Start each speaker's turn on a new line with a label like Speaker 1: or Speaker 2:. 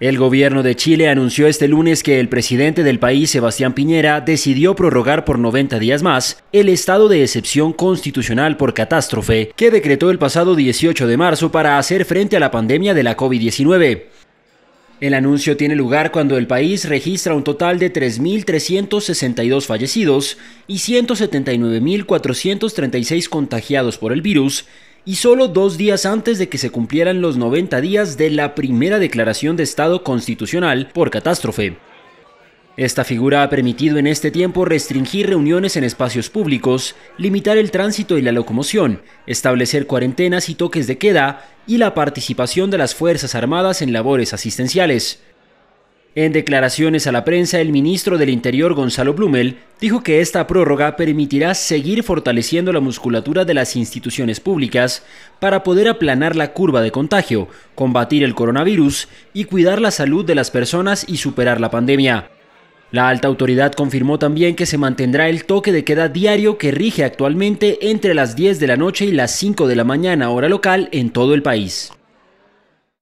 Speaker 1: El gobierno de Chile anunció este lunes que el presidente del país, Sebastián Piñera, decidió prorrogar por 90 días más el estado de excepción constitucional por catástrofe que decretó el pasado 18 de marzo para hacer frente a la pandemia de la COVID-19. El anuncio tiene lugar cuando el país registra un total de 3.362 fallecidos y 179.436 contagiados por el virus, y solo dos días antes de que se cumplieran los 90 días de la primera declaración de estado constitucional por catástrofe. Esta figura ha permitido en este tiempo restringir reuniones en espacios públicos, limitar el tránsito y la locomoción, establecer cuarentenas y toques de queda y la participación de las Fuerzas Armadas en labores asistenciales. En declaraciones a la prensa, el ministro del Interior, Gonzalo Blumel, dijo que esta prórroga permitirá seguir fortaleciendo la musculatura de las instituciones públicas para poder aplanar la curva de contagio, combatir el coronavirus y cuidar la salud de las personas y superar la pandemia. La alta autoridad confirmó también que se mantendrá el toque de queda diario que rige actualmente entre las 10 de la noche y las 5 de la mañana hora local en todo el país.